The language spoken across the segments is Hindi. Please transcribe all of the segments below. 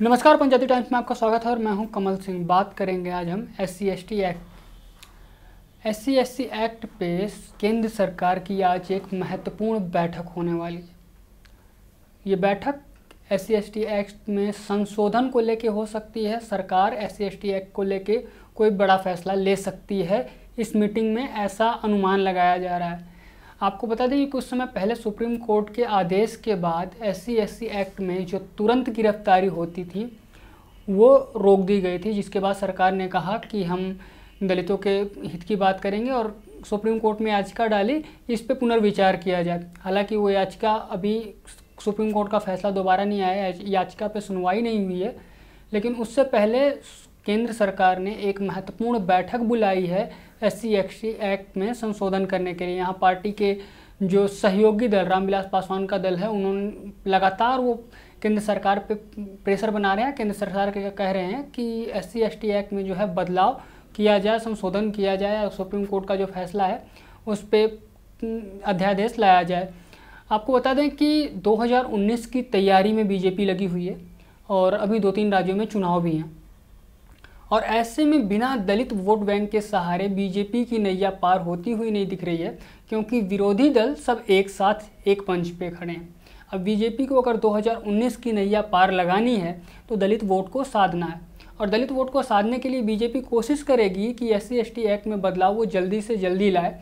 नमस्कार पंचायती टाइम्स में आपका स्वागत है और मैं हूं कमल सिंह बात करेंगे आज हम S C S T act S C S C act पे केंद्र सरकार की आज एक महत्वपूर्ण बैठक होने वाली है ये बैठक S C S T act में संशोधन को लेके हो सकती है सरकार S C S T act को लेके कोई बड़ा फैसला ले सकती है इस मीटिंग में ऐसा अनुमान लगाया जा रहा है आपको बता दें कि कुछ समय पहले सुप्रीम कोर्ट के आदेश के बाद एस सी एक्ट में जो तुरंत गिरफ्तारी होती थी वो रोक दी गई थी जिसके बाद सरकार ने कहा कि हम दलितों के हित की बात करेंगे और सुप्रीम कोर्ट में याचिका डाली इस पर पुनर्विचार किया जाए हालांकि वो याचिका अभी सुप्रीम कोर्ट का फैसला दोबारा नहीं आया याचिका पर सुनवाई नहीं हुई है लेकिन उससे पहले केंद्र सरकार ने एक महत्वपूर्ण बैठक बुलाई है एस सी एक्ट में संशोधन करने के लिए यहाँ पार्टी के जो सहयोगी दल रामविलास पासवान का दल है उन्होंने लगातार वो केंद्र सरकार पे प्रेशर बना रहे हैं केंद्र सरकार के कह रहे हैं कि एस सी एक्ट में जो है बदलाव किया जाए संशोधन किया जाए सुप्रीम कोर्ट का जो फैसला है उस पर अध्यादेश लाया जाए आपको बता दें कि 2019 की तैयारी में बीजेपी लगी हुई है और अभी दो तीन राज्यों में चुनाव भी हैं और ऐसे में बिना दलित वोट बैंक के सहारे बीजेपी की नैया पार होती हुई नहीं दिख रही है क्योंकि विरोधी दल सब एक साथ एक मंच पे खड़े हैं अब बीजेपी को अगर 2019 की नैया पार लगानी है तो दलित वोट को साधना है और दलित वोट को साधने के लिए बीजेपी कोशिश करेगी कि एस सी एक्ट में बदलाव वो जल्दी से जल्दी लाए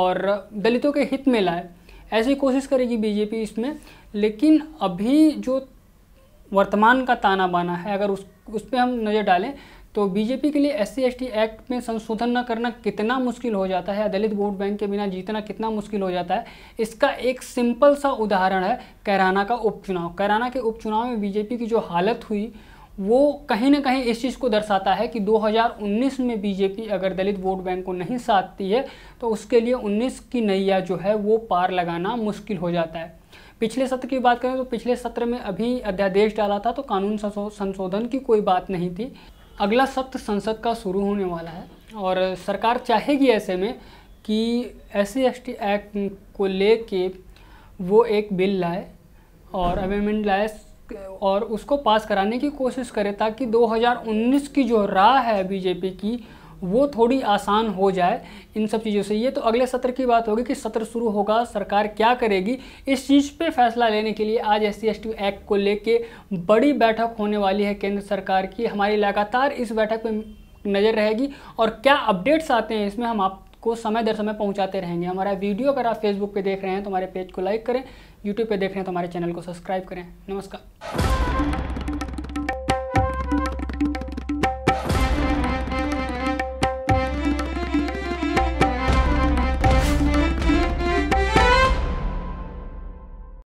और दलितों के हित में लाए ऐसी कोशिश करेगी बीजेपी इसमें लेकिन अभी जो वर्तमान का ताना बाना है अगर उस उस पर हम नज़र डालें तो बीजेपी के लिए एस सी एक्ट में संशोधन न करना कितना मुश्किल हो जाता है दलित वोट बैंक के बिना जीतना कितना मुश्किल हो जाता है इसका एक सिंपल सा उदाहरण है कैराना का उपचुनाव कैराना के उपचुनाव में बीजेपी की जो हालत हुई वो कहीं ना कहीं इस चीज़ को दर्शाता है कि 2019 में बीजेपी अगर दलित वोट बैंक को नहीं साधती है तो उसके लिए 19 की नैया जो है वो पार लगाना मुश्किल हो जाता है पिछले सत्र की बात करें तो पिछले सत्र में अभी अध्यादेश डाला था तो कानून संशोधन की कोई बात नहीं थी अगला सप्त संसद का शुरू होने वाला है और सरकार चाहेगी ऐसे में कि एस सी एक्ट को लेके वो एक बिल लाए और अमेंडमेंट लाए और उसको पास कराने की कोशिश करे ताकि 2019 की जो राह है बीजेपी की वो थोड़ी आसान हो जाए इन सब चीज़ों से ये तो अगले सत्र की बात होगी कि सत्र शुरू होगा सरकार क्या करेगी इस चीज़ पे फैसला लेने के लिए आज एस सी एक्ट को लेके बड़ी बैठक होने वाली है केंद्र सरकार की हमारी लगातार इस बैठक में नज़र रहेगी और क्या अपडेट्स आते हैं इसमें हम आपको समय दर समय पहुंचाते रहेंगे हमारा वीडियो अगर आप फेसबुक पे देख रहे हैं तो हमारे पेज को लाइक करें यूट्यूब पे देख रहे हैं तो हमारे चैनल को सब्सक्राइब करें नमस्कार